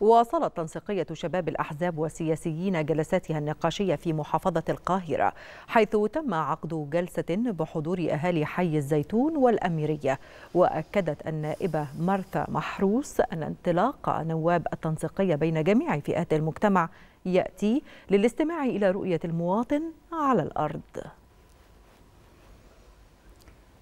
واصلت تنسيقية شباب الأحزاب والسياسيين جلساتها النقاشية في محافظة القاهرة حيث تم عقد جلسة بحضور أهالي حي الزيتون والأميرية وأكدت النائبة مارثا محروس أن انطلاق نواب التنسيقية بين جميع فئات المجتمع يأتي للاستماع إلى رؤية المواطن على الأرض